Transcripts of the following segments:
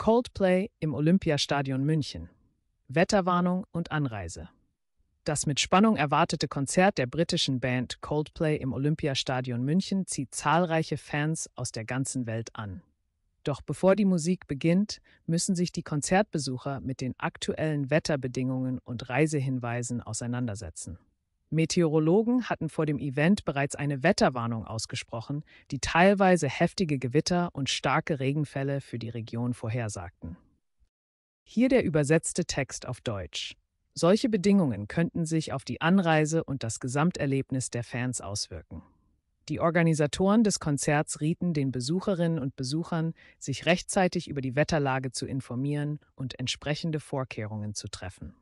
Coldplay im Olympiastadion München. Wetterwarnung und Anreise. Das mit Spannung erwartete Konzert der britischen Band Coldplay im Olympiastadion München zieht zahlreiche Fans aus der ganzen Welt an. Doch bevor die Musik beginnt, müssen sich die Konzertbesucher mit den aktuellen Wetterbedingungen und Reisehinweisen auseinandersetzen. Meteorologen hatten vor dem Event bereits eine Wetterwarnung ausgesprochen, die teilweise heftige Gewitter und starke Regenfälle für die Region vorhersagten. Hier der übersetzte Text auf Deutsch. Solche Bedingungen könnten sich auf die Anreise und das Gesamterlebnis der Fans auswirken. Die Organisatoren des Konzerts rieten den Besucherinnen und Besuchern, sich rechtzeitig über die Wetterlage zu informieren und entsprechende Vorkehrungen zu treffen.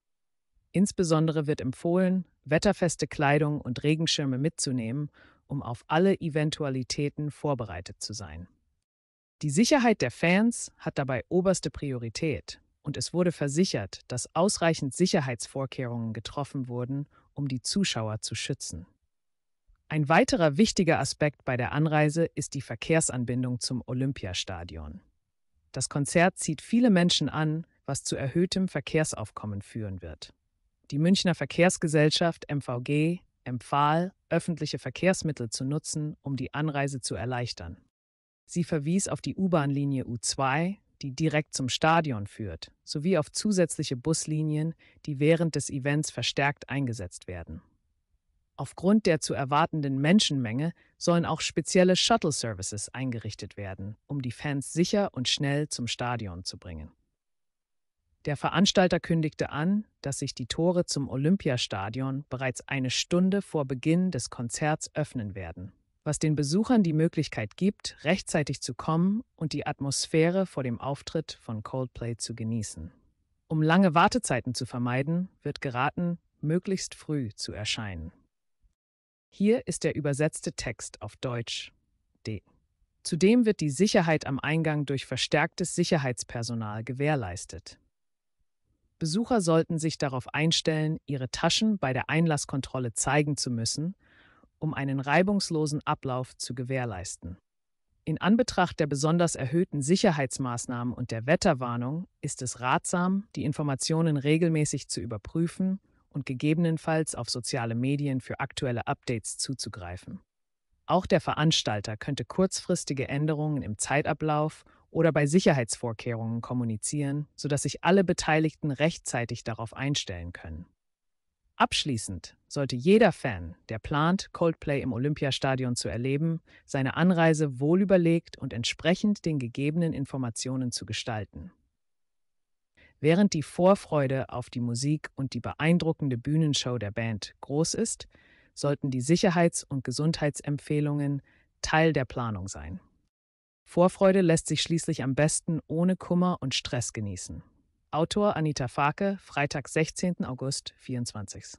Insbesondere wird empfohlen, wetterfeste Kleidung und Regenschirme mitzunehmen, um auf alle Eventualitäten vorbereitet zu sein. Die Sicherheit der Fans hat dabei oberste Priorität und es wurde versichert, dass ausreichend Sicherheitsvorkehrungen getroffen wurden, um die Zuschauer zu schützen. Ein weiterer wichtiger Aspekt bei der Anreise ist die Verkehrsanbindung zum Olympiastadion. Das Konzert zieht viele Menschen an, was zu erhöhtem Verkehrsaufkommen führen wird. Die Münchner Verkehrsgesellschaft MVG empfahl, öffentliche Verkehrsmittel zu nutzen, um die Anreise zu erleichtern. Sie verwies auf die U-Bahn-Linie U2, die direkt zum Stadion führt, sowie auf zusätzliche Buslinien, die während des Events verstärkt eingesetzt werden. Aufgrund der zu erwartenden Menschenmenge sollen auch spezielle Shuttle-Services eingerichtet werden, um die Fans sicher und schnell zum Stadion zu bringen. Der Veranstalter kündigte an, dass sich die Tore zum Olympiastadion bereits eine Stunde vor Beginn des Konzerts öffnen werden, was den Besuchern die Möglichkeit gibt, rechtzeitig zu kommen und die Atmosphäre vor dem Auftritt von Coldplay zu genießen. Um lange Wartezeiten zu vermeiden, wird geraten, möglichst früh zu erscheinen. Hier ist der übersetzte Text auf Deutsch. D. Zudem wird die Sicherheit am Eingang durch verstärktes Sicherheitspersonal gewährleistet. Besucher sollten sich darauf einstellen, ihre Taschen bei der Einlasskontrolle zeigen zu müssen, um einen reibungslosen Ablauf zu gewährleisten. In Anbetracht der besonders erhöhten Sicherheitsmaßnahmen und der Wetterwarnung ist es ratsam, die Informationen regelmäßig zu überprüfen und gegebenenfalls auf soziale Medien für aktuelle Updates zuzugreifen. Auch der Veranstalter könnte kurzfristige Änderungen im Zeitablauf oder bei Sicherheitsvorkehrungen kommunizieren, sodass sich alle Beteiligten rechtzeitig darauf einstellen können. Abschließend sollte jeder Fan, der plant, Coldplay im Olympiastadion zu erleben, seine Anreise wohlüberlegt und entsprechend den gegebenen Informationen zu gestalten. Während die Vorfreude auf die Musik und die beeindruckende Bühnenshow der Band groß ist, sollten die Sicherheits- und Gesundheitsempfehlungen Teil der Planung sein. Vorfreude lässt sich schließlich am besten ohne Kummer und Stress genießen. Autor Anita Farke, Freitag, 16. August 24.